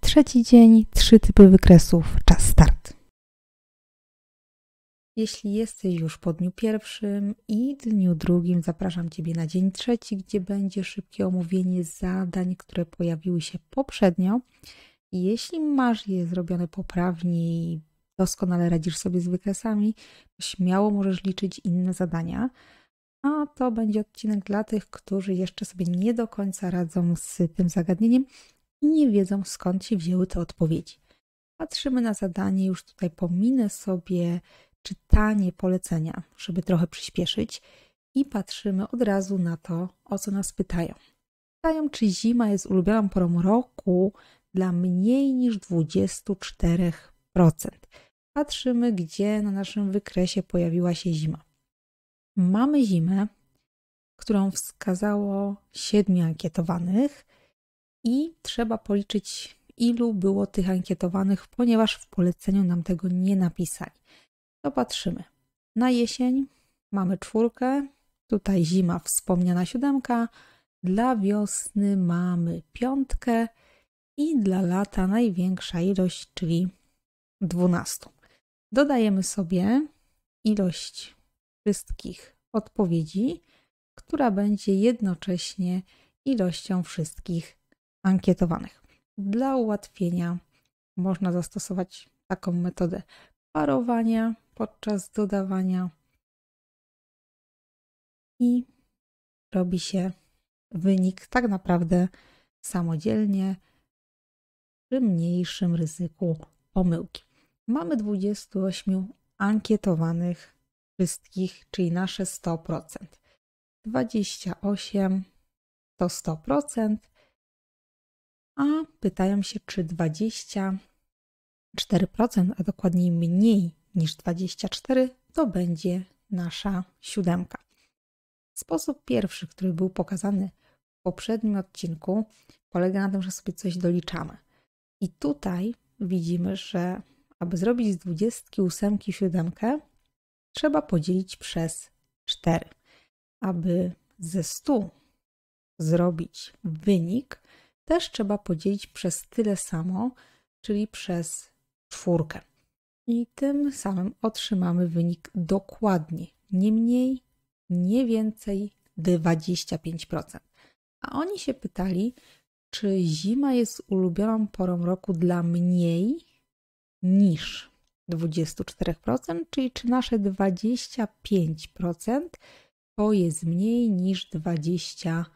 Trzeci dzień, trzy typy wykresów, czas start. Jeśli jesteś już po dniu pierwszym i dniu drugim, zapraszam Ciebie na dzień trzeci, gdzie będzie szybkie omówienie zadań, które pojawiły się poprzednio jeśli masz je zrobione poprawnie i doskonale radzisz sobie z wykresami, śmiało możesz liczyć inne zadania. A to będzie odcinek dla tych, którzy jeszcze sobie nie do końca radzą z tym zagadnieniem i nie wiedzą skąd się wzięły te odpowiedzi. Patrzymy na zadanie, już tutaj pominę sobie czytanie polecenia, żeby trochę przyspieszyć i patrzymy od razu na to, o co nas pytają. Pytają, czy zima jest ulubioną porą roku, dla mniej niż 24%. Patrzymy, gdzie na naszym wykresie pojawiła się zima. Mamy zimę, którą wskazało siedmiu ankietowanych i trzeba policzyć, ilu było tych ankietowanych, ponieważ w poleceniu nam tego nie napisali. To patrzymy. Na jesień mamy czwórkę, tutaj zima wspomniana siódemka, dla wiosny mamy piątkę, i dla lata największa ilość, czyli 12. Dodajemy sobie ilość wszystkich odpowiedzi, która będzie jednocześnie ilością wszystkich ankietowanych. Dla ułatwienia można zastosować taką metodę parowania podczas dodawania i robi się wynik tak naprawdę samodzielnie przy mniejszym ryzyku pomyłki. Mamy 28 ankietowanych wszystkich, czyli nasze 100%. 28 to 100%, a pytają się, czy 24%, a dokładniej mniej niż 24, to będzie nasza siódemka. Sposób pierwszy, który był pokazany w poprzednim odcinku, polega na tym, że sobie coś doliczamy. I tutaj widzimy, że aby zrobić z 28 siódemkę, trzeba podzielić przez 4. Aby ze 100 zrobić wynik, też trzeba podzielić przez tyle samo, czyli przez czwórkę. I tym samym otrzymamy wynik dokładnie, nie mniej, nie więcej 25%. A oni się pytali, czy zima jest ulubioną porą roku dla mniej niż 24%, czyli czy nasze 25% to jest mniej niż 24%?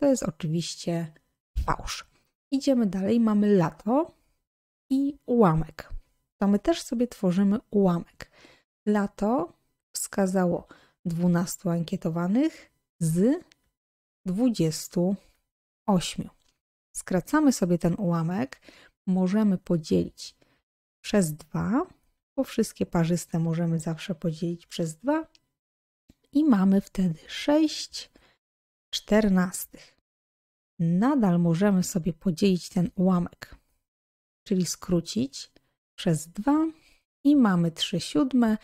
To jest oczywiście fałsz. Idziemy dalej, mamy lato i ułamek. To my też sobie tworzymy ułamek. Lato wskazało 12 ankietowanych z 20 ośmiu. Skracamy sobie ten ułamek, możemy podzielić przez 2, bo wszystkie parzyste możemy zawsze podzielić przez 2 i mamy wtedy 6 czternastych. Nadal możemy sobie podzielić ten ułamek, czyli skrócić przez 2 i mamy 3 siódme.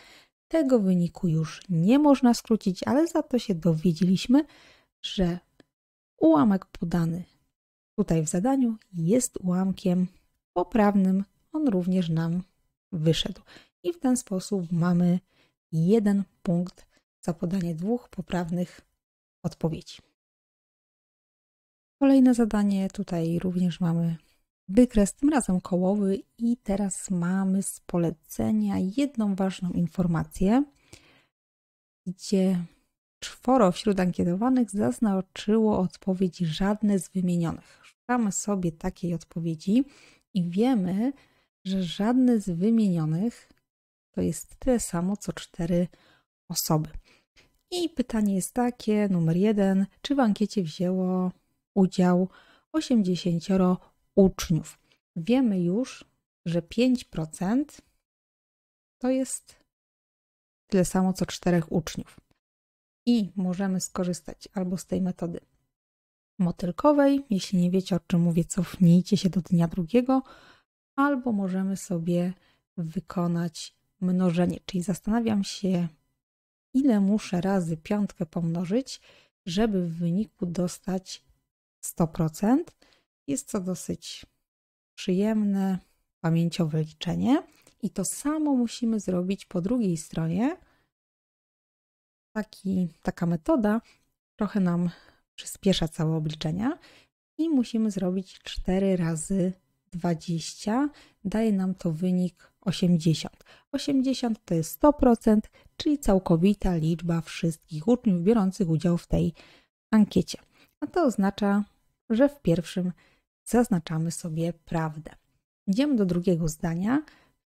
Tego wyniku już nie można skrócić, ale za to się dowiedzieliśmy, że Ułamek podany tutaj w zadaniu jest ułamkiem poprawnym. On również nam wyszedł. I w ten sposób mamy jeden punkt za podanie dwóch poprawnych odpowiedzi. Kolejne zadanie, tutaj również mamy wykres, tym razem kołowy i teraz mamy z polecenia jedną ważną informację, gdzie Czworo wśród ankietowanych zaznaczyło odpowiedź żadne z wymienionych. Szukamy sobie takiej odpowiedzi i wiemy, że żadne z wymienionych to jest tyle samo co cztery osoby. I pytanie jest takie, numer jeden, czy w ankiecie wzięło udział 80 uczniów? Wiemy już, że 5% to jest tyle samo co czterech uczniów i możemy skorzystać albo z tej metody motylkowej, jeśli nie wiecie o czym mówię, cofnijcie się do dnia drugiego, albo możemy sobie wykonać mnożenie, czyli zastanawiam się, ile muszę razy piątkę pomnożyć, żeby w wyniku dostać 100%. Jest to dosyć przyjemne, pamięciowe liczenie. I to samo musimy zrobić po drugiej stronie, Taki, taka metoda trochę nam przyspiesza całe obliczenia i musimy zrobić 4 razy 20. Daje nam to wynik 80. 80 to jest 100%, czyli całkowita liczba wszystkich uczniów biorących udział w tej ankiecie. A to oznacza, że w pierwszym zaznaczamy sobie prawdę. Idziemy do drugiego zdania.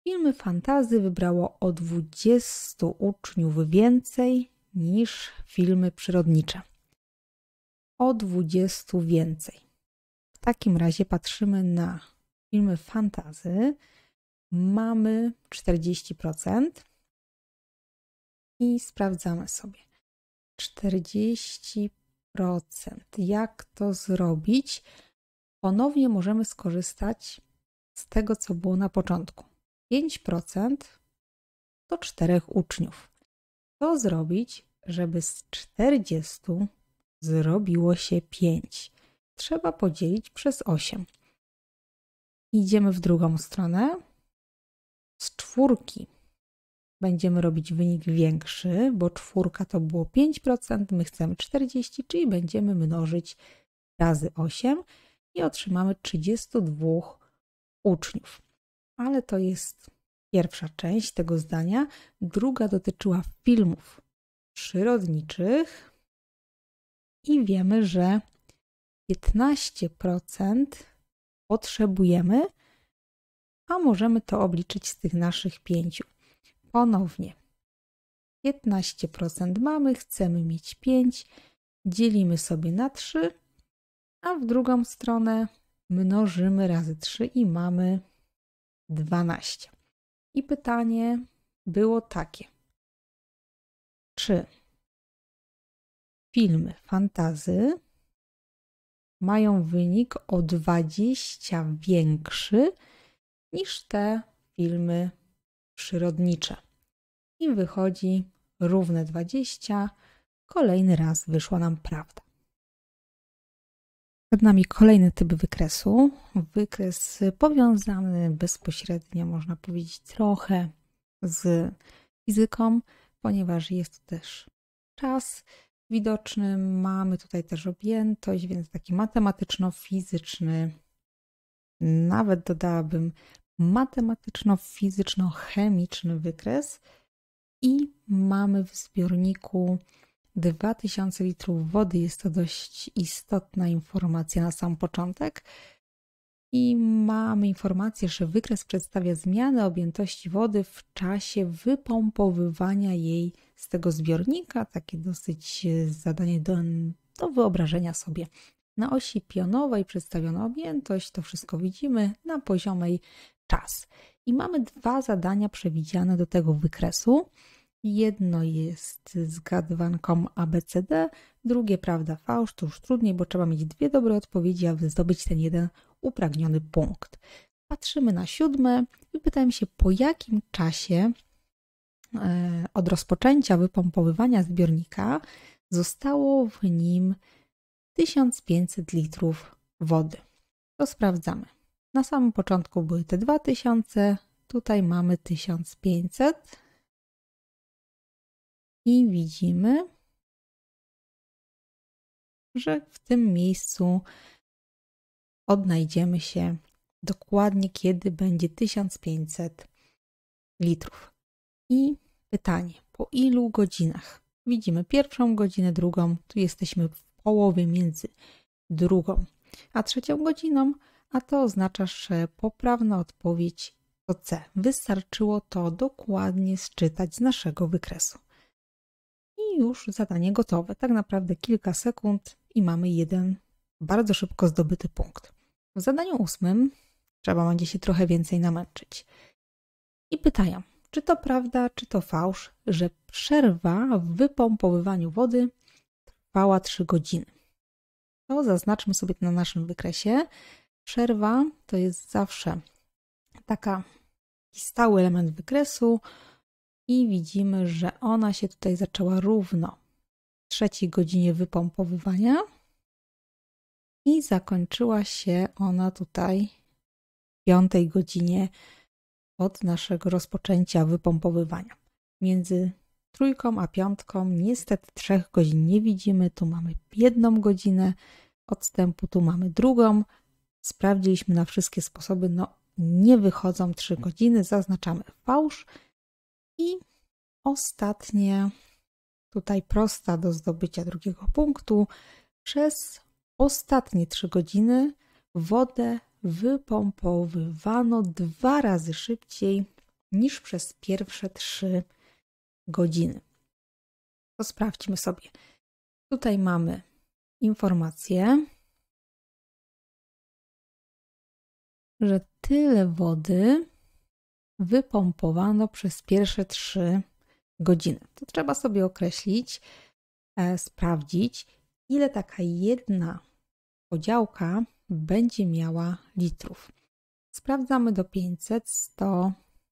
Filmy fantazy wybrało o 20 uczniów więcej niż filmy przyrodnicze. O 20 więcej. W takim razie patrzymy na filmy fantazy. Mamy 40% i sprawdzamy sobie. 40%. Jak to zrobić? Ponownie możemy skorzystać z tego, co było na początku. 5% to czterech uczniów. To zrobić, żeby z 40 zrobiło się 5. Trzeba podzielić przez 8. Idziemy w drugą stronę. Z czwórki będziemy robić wynik większy, bo czwórka to było 5%, my chcemy 40, czyli będziemy mnożyć razy 8 i otrzymamy 32 uczniów. Ale to jest pierwsza część tego zdania. Druga dotyczyła filmów przyrodniczych i wiemy, że 15% potrzebujemy, a możemy to obliczyć z tych naszych pięciu. Ponownie 15% mamy, chcemy mieć 5, dzielimy sobie na 3, a w drugą stronę mnożymy razy 3 i mamy 12. I pytanie było takie: czy filmy fantazy mają wynik o 20 większy niż te filmy przyrodnicze? I wychodzi równe 20. Kolejny raz wyszła nam prawda. Przed nami kolejny typ wykresu. Wykres powiązany bezpośrednio, można powiedzieć, trochę z fizyką ponieważ jest też czas widoczny. Mamy tutaj też objętość, więc taki matematyczno-fizyczny, nawet dodałabym matematyczno-fizyczno-chemiczny wykres. I mamy w zbiorniku 2000 litrów wody. Jest to dość istotna informacja na sam początek i mamy informację, że wykres przedstawia zmianę objętości wody w czasie wypompowywania jej z tego zbiornika. Takie dosyć e, zadanie do, do wyobrażenia sobie. Na osi pionowej przedstawiono objętość, to wszystko widzimy, na poziomej czas. I mamy dwa zadania przewidziane do tego wykresu. Jedno jest zgadywanką ABCD, drugie prawda fałsz, to już trudniej, bo trzeba mieć dwie dobre odpowiedzi, aby zdobyć ten jeden upragniony punkt. Patrzymy na siódme i pytałem się, po jakim czasie e, od rozpoczęcia wypompowywania zbiornika zostało w nim 1500 litrów wody. To sprawdzamy. Na samym początku były te 2000, tutaj mamy 1500 i widzimy, że w tym miejscu odnajdziemy się dokładnie, kiedy będzie 1500 litrów. I pytanie, po ilu godzinach? Widzimy pierwszą godzinę, drugą, tu jesteśmy w połowie między drugą a trzecią godziną, a to oznacza, że poprawna odpowiedź to C. Wystarczyło to dokładnie zczytać z naszego wykresu. I już zadanie gotowe. Tak naprawdę kilka sekund i mamy jeden bardzo szybko zdobyty punkt. W zadaniu ósmym trzeba będzie się trochę więcej namęczyć. I pytają, czy to prawda, czy to fałsz, że przerwa w wypompowywaniu wody trwała 3 godziny. To zaznaczmy sobie na naszym wykresie. Przerwa to jest zawsze taka stały element wykresu i widzimy, że ona się tutaj zaczęła równo w trzeciej godzinie wypompowywania i zakończyła się ona tutaj w piątej godzinie od naszego rozpoczęcia wypompowywania. Między trójką a piątką niestety trzech godzin nie widzimy. Tu mamy jedną godzinę odstępu, tu mamy drugą. Sprawdziliśmy na wszystkie sposoby. No, nie wychodzą trzy godziny. Zaznaczamy fałsz. I ostatnie, tutaj prosta do zdobycia drugiego punktu, przez Ostatnie trzy godziny wodę wypompowywano dwa razy szybciej niż przez pierwsze trzy godziny. To sprawdźmy sobie. Tutaj mamy informację, że tyle wody wypompowano przez pierwsze trzy godziny. To trzeba sobie określić, e, sprawdzić, ile taka jedna podziałka będzie miała litrów. Sprawdzamy do 500, 100,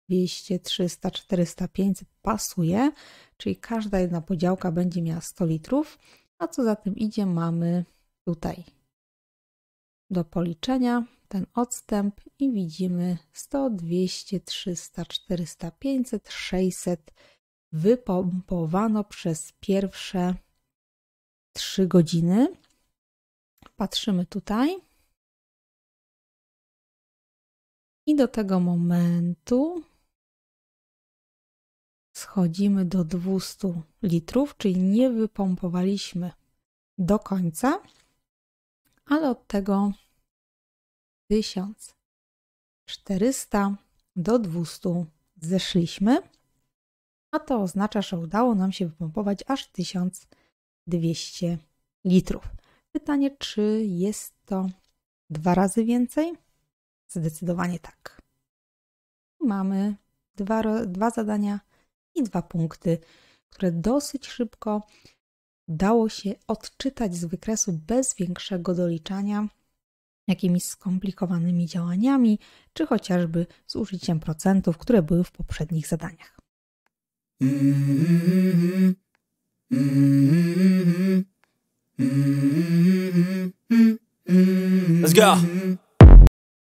200, 300, 400, 500 pasuje, czyli każda jedna podziałka będzie miała 100 litrów, a co za tym idzie mamy tutaj do policzenia ten odstęp i widzimy 100, 200, 300, 400, 500, 600 wypompowano przez pierwsze 3 godziny. Patrzymy tutaj. I do tego momentu schodzimy do 200 litrów, czyli nie wypompowaliśmy do końca, ale od tego 1400 do 200 zeszliśmy, a to oznacza, że udało nam się wypompować aż 1000 200 litrów. Pytanie, czy jest to dwa razy więcej? Zdecydowanie tak. Mamy dwa, dwa zadania i dwa punkty, które dosyć szybko dało się odczytać z wykresu bez większego doliczania jakimiś skomplikowanymi działaniami, czy chociażby z użyciem procentów, które były w poprzednich zadaniach. Mm -hmm. Mm-hmm. Mm-hmm. Mm-hmm. Let's go.